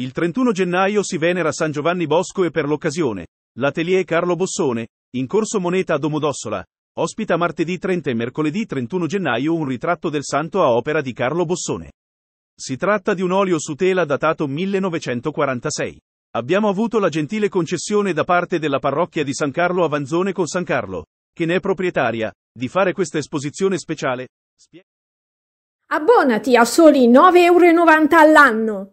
Il 31 gennaio si venera San Giovanni Bosco e per l'occasione, l'Atelier Carlo Bossone, in corso Moneta a Domodossola, ospita martedì 30 e mercoledì 31 gennaio un ritratto del santo a opera di Carlo Bossone. Si tratta di un olio su tela datato 1946. Abbiamo avuto la gentile concessione da parte della parrocchia di San Carlo a Vanzone con San Carlo, che ne è proprietaria, di fare questa esposizione speciale. Abbonati a soli 9,90 euro all'anno.